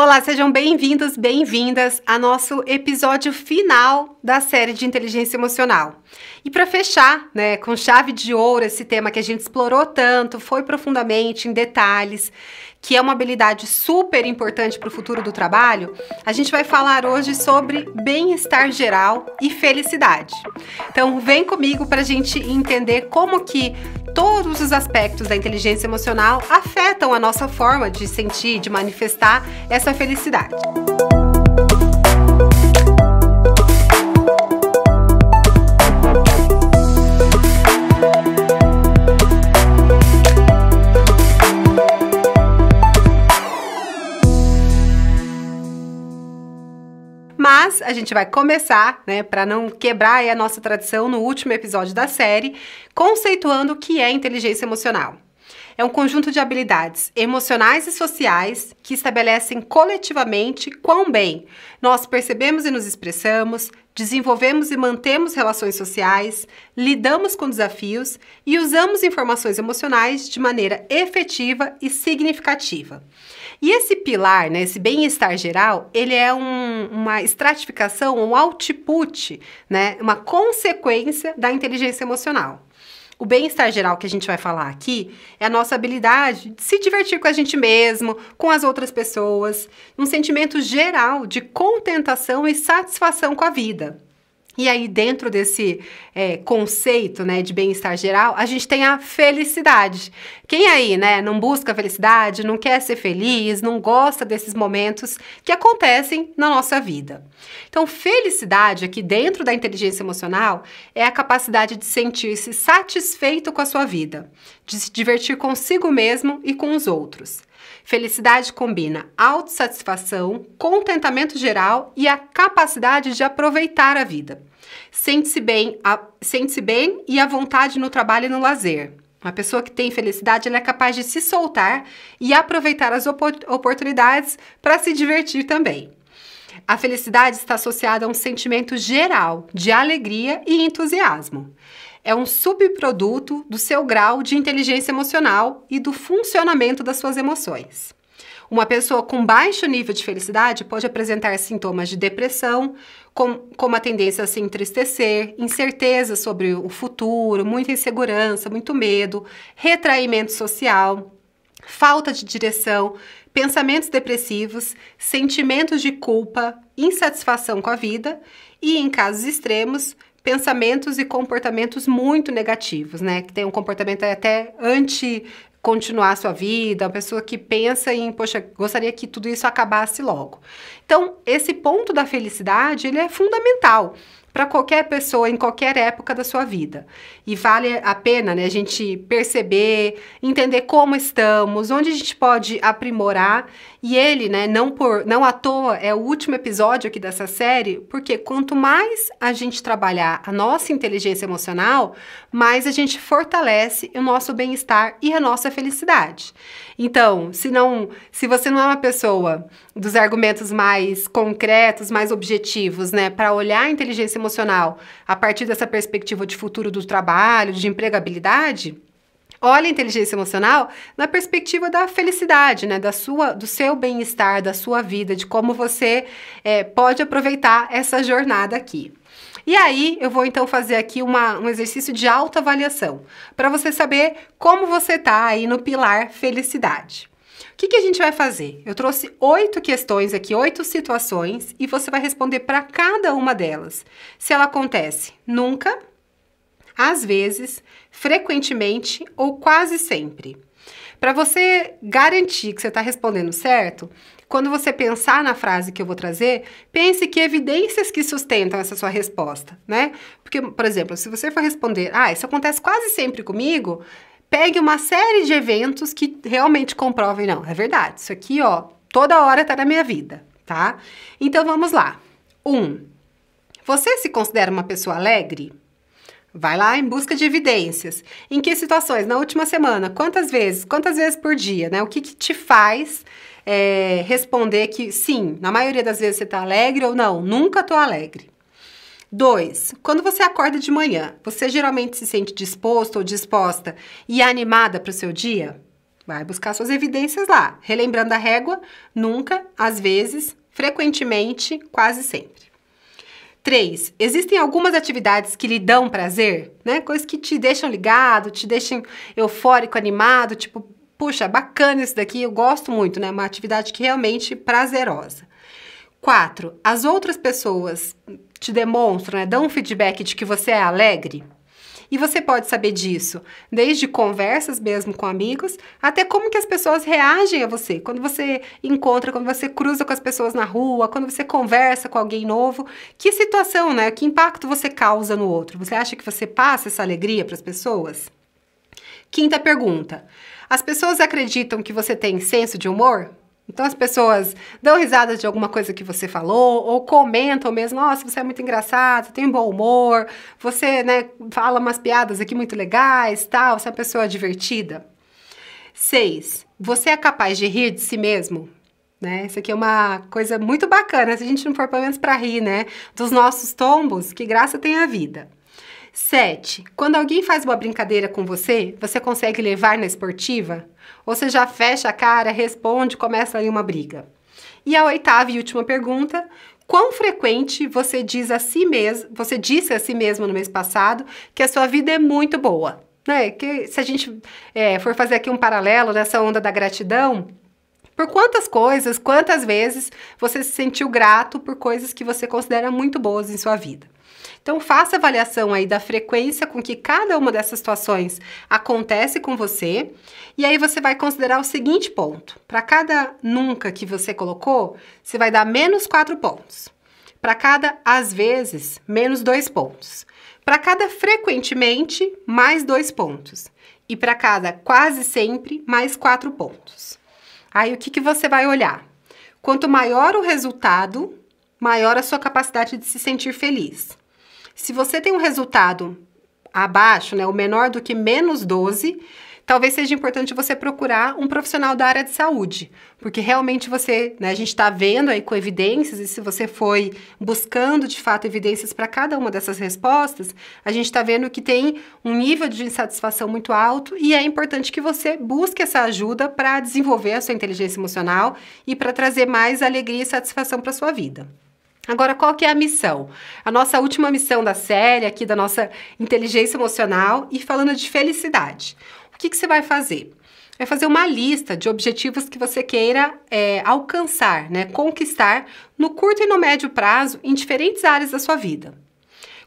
Olá, sejam bem-vindos, bem-vindas a nosso episódio final da série de inteligência emocional. E para fechar, né, com chave de ouro esse tema que a gente explorou tanto, foi profundamente em detalhes, que é uma habilidade super importante para o futuro do trabalho, a gente vai falar hoje sobre bem-estar geral e felicidade. Então, vem comigo para a gente entender como que todos os aspectos da inteligência emocional afetam a nossa forma de sentir, de manifestar essa felicidade. a gente vai começar, né, para não quebrar a nossa tradição no último episódio da série, conceituando o que é inteligência emocional. É um conjunto de habilidades emocionais e sociais que estabelecem coletivamente quão bem nós percebemos e nos expressamos, desenvolvemos e mantemos relações sociais, lidamos com desafios e usamos informações emocionais de maneira efetiva e significativa. E esse pilar, né, esse bem-estar geral, ele é um, uma estratificação, um output, né, uma consequência da inteligência emocional. O bem-estar geral que a gente vai falar aqui é a nossa habilidade de se divertir com a gente mesmo, com as outras pessoas, um sentimento geral de contentação e satisfação com a vida. E aí, dentro desse é, conceito né, de bem-estar geral, a gente tem a felicidade. Quem aí né, não busca felicidade, não quer ser feliz, não gosta desses momentos que acontecem na nossa vida? Então, felicidade aqui dentro da inteligência emocional é a capacidade de sentir-se satisfeito com a sua vida, de se divertir consigo mesmo e com os outros. Felicidade combina autossatisfação, contentamento geral e a capacidade de aproveitar a vida. Sente-se bem, sente-se bem e à vontade no trabalho e no lazer. Uma pessoa que tem felicidade é capaz de se soltar e aproveitar as opor oportunidades para se divertir também. A felicidade está associada a um sentimento geral de alegria e entusiasmo. É um subproduto do seu grau de inteligência emocional e do funcionamento das suas emoções. Uma pessoa com baixo nível de felicidade pode apresentar sintomas de depressão, como a tendência a se entristecer, incerteza sobre o futuro, muita insegurança, muito medo, retraimento social, falta de direção, pensamentos depressivos, sentimentos de culpa, insatisfação com a vida e, em casos extremos, pensamentos e comportamentos muito negativos, né? Que tem um comportamento até anti continuar a sua vida, uma pessoa que pensa em, poxa, gostaria que tudo isso acabasse logo. Então, esse ponto da felicidade, ele é fundamental, para qualquer pessoa em qualquer época da sua vida. E vale a pena né, a gente perceber, entender como estamos, onde a gente pode aprimorar. E ele, né, não, por, não à toa, é o último episódio aqui dessa série, porque quanto mais a gente trabalhar a nossa inteligência emocional, mais a gente fortalece o nosso bem-estar e a nossa felicidade. Então, se não, se você não é uma pessoa dos argumentos mais concretos, mais objetivos, né, para olhar a inteligência inteligência emocional a partir dessa perspectiva de futuro do trabalho, de empregabilidade, olha a inteligência emocional na perspectiva da felicidade, né? Da sua, do seu bem-estar, da sua vida, de como você é, pode aproveitar essa jornada aqui. E aí, eu vou então fazer aqui uma, um exercício de autoavaliação, para você saber como você está aí no pilar felicidade. O que, que a gente vai fazer? Eu trouxe oito questões aqui, oito situações, e você vai responder para cada uma delas. Se ela acontece nunca, às vezes, frequentemente ou quase sempre. Para você garantir que você está respondendo certo, quando você pensar na frase que eu vou trazer, pense que evidências que sustentam essa sua resposta, né? Porque, por exemplo, se você for responder, ah, isso acontece quase sempre comigo, pegue uma série de eventos que realmente comprovem, não, é verdade, isso aqui, ó, toda hora tá na minha vida, tá? Então vamos lá. Um, você se considera uma pessoa alegre? Vai lá em busca de evidências. Em que situações? Na última semana, quantas vezes? Quantas vezes por dia, né? O que, que te faz é, responder que sim, na maioria das vezes você tá alegre ou não, nunca tô alegre. Dois, quando você acorda de manhã, você geralmente se sente disposto ou disposta e animada para o seu dia? Vai buscar suas evidências lá. Relembrando a régua, nunca, às vezes, frequentemente, quase sempre. 3. Existem algumas atividades que lhe dão prazer, né? Coisas que te deixam ligado, te deixam eufórico, animado, tipo, puxa, bacana isso daqui, eu gosto muito, né? Uma atividade que realmente é prazerosa. 4. As outras pessoas te demonstram, né, dão um feedback de que você é alegre. E você pode saber disso, desde conversas mesmo com amigos, até como que as pessoas reagem a você. Quando você encontra, quando você cruza com as pessoas na rua, quando você conversa com alguém novo, que situação, né? Que impacto você causa no outro? Você acha que você passa essa alegria para as pessoas? Quinta pergunta: as pessoas acreditam que você tem senso de humor? Então as pessoas dão risada de alguma coisa que você falou, ou comentam mesmo, nossa, você é muito engraçado, tem um bom humor, você né, fala umas piadas aqui muito legais, tal, você é uma pessoa divertida. Seis, você é capaz de rir de si mesmo? Né? Isso aqui é uma coisa muito bacana, se a gente não for pelo menos para rir, né? Dos nossos tombos, que graça tem a vida. 7. Quando alguém faz uma brincadeira com você, você consegue levar na esportiva? Ou você já fecha a cara, responde, começa aí uma briga? E a oitava e última pergunta: quão frequente você diz a si mesmo, você disse a si mesmo no mês passado que a sua vida é muito boa? Né? Que se a gente é, for fazer aqui um paralelo nessa onda da gratidão, por quantas coisas, quantas vezes você se sentiu grato por coisas que você considera muito boas em sua vida? Então faça avaliação aí da frequência com que cada uma dessas situações acontece com você, e aí você vai considerar o seguinte ponto: para cada nunca que você colocou, você vai dar menos quatro pontos. Para cada às vezes, menos dois pontos. Para cada frequentemente, mais dois pontos. E para cada quase sempre, mais quatro pontos. Aí o que, que você vai olhar? Quanto maior o resultado, maior a sua capacidade de se sentir feliz. Se você tem um resultado abaixo, né, o menor do que menos 12, talvez seja importante você procurar um profissional da área de saúde, porque realmente você, né, a gente está vendo aí com evidências, e se você foi buscando de fato evidências para cada uma dessas respostas, a gente está vendo que tem um nível de insatisfação muito alto e é importante que você busque essa ajuda para desenvolver a sua inteligência emocional e para trazer mais alegria e satisfação para sua vida. Agora, qual que é a missão? A nossa última missão da série aqui da nossa inteligência emocional e falando de felicidade. O que, que você vai fazer? Vai fazer uma lista de objetivos que você queira é, alcançar, né, conquistar no curto e no médio prazo em diferentes áreas da sua vida.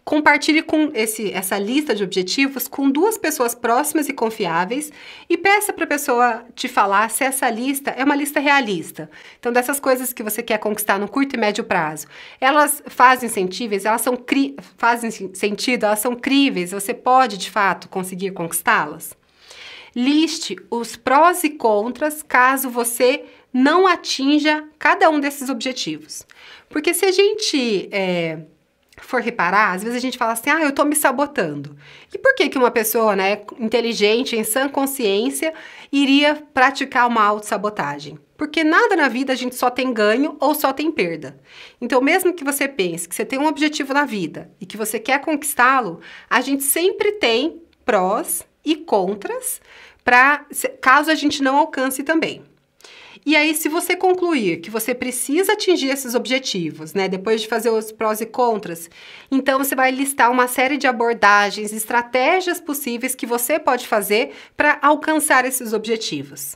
Compartilhe com esse, essa lista de objetivos com duas pessoas próximas e confiáveis e peça para a pessoa te falar se essa lista é uma lista realista. Então, dessas coisas que você quer conquistar no curto e médio prazo, elas fazem sensíveis, elas são cri fazem sentido, elas são críveis, você pode de fato conseguir conquistá-las. Liste os prós e contras caso você não atinja cada um desses objetivos. Porque se a gente é, for reparar, às vezes a gente fala assim, ah, eu tô me sabotando. E por que que uma pessoa, né, inteligente, em sã consciência, iria praticar uma autossabotagem? Porque nada na vida a gente só tem ganho ou só tem perda. Então, mesmo que você pense que você tem um objetivo na vida e que você quer conquistá-lo, a gente sempre tem prós e contras para caso a gente não alcance também. E aí, se você concluir que você precisa atingir esses objetivos, né, depois de fazer os prós e contras, então você vai listar uma série de abordagens, estratégias possíveis que você pode fazer para alcançar esses objetivos.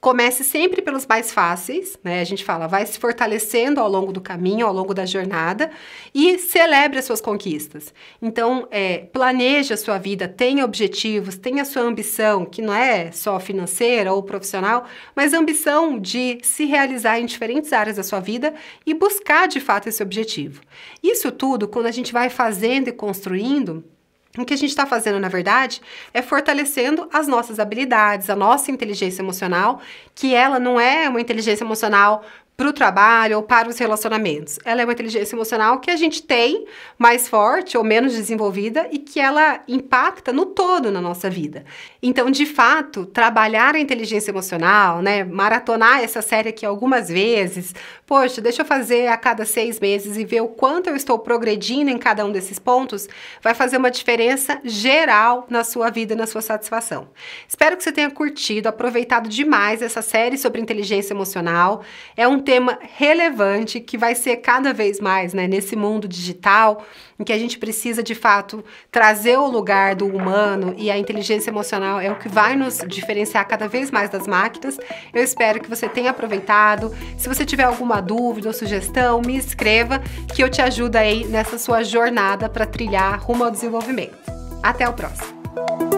Comece sempre pelos mais fáceis, né? A gente fala, vai se fortalecendo ao longo do caminho, ao longo da jornada e celebre as suas conquistas. Então, é, planeje a sua vida, tenha objetivos, tenha sua ambição, que não é só financeira ou profissional, mas ambição de se realizar em diferentes áreas da sua vida e buscar de fato esse objetivo. Isso tudo, quando a gente vai fazendo e construindo, o que a gente está fazendo, na verdade, é fortalecendo as nossas habilidades, a nossa inteligência emocional, que ela não é uma inteligência emocional para o trabalho ou para os relacionamentos. Ela é uma inteligência emocional que a gente tem mais forte ou menos desenvolvida e que ela impacta no todo na nossa vida. Então, de fato, trabalhar a inteligência emocional, né, maratonar essa série aqui algumas vezes, poxa, deixa eu fazer a cada seis meses e ver o quanto eu estou progredindo em cada um desses pontos, vai fazer uma diferença geral na sua vida, na sua satisfação. Espero que você tenha curtido, aproveitado demais essa série sobre inteligência emocional. É um tema relevante que vai ser cada vez mais, né, nesse mundo digital, em que a gente precisa de fato trazer o lugar do humano e a inteligência emocional é o que vai nos diferenciar cada vez mais das máquinas. Eu espero que você tenha aproveitado. Se você tiver alguma dúvida ou sugestão, me escreva que eu te ajudo aí nessa sua jornada para trilhar rumo ao desenvolvimento. Até o próximo.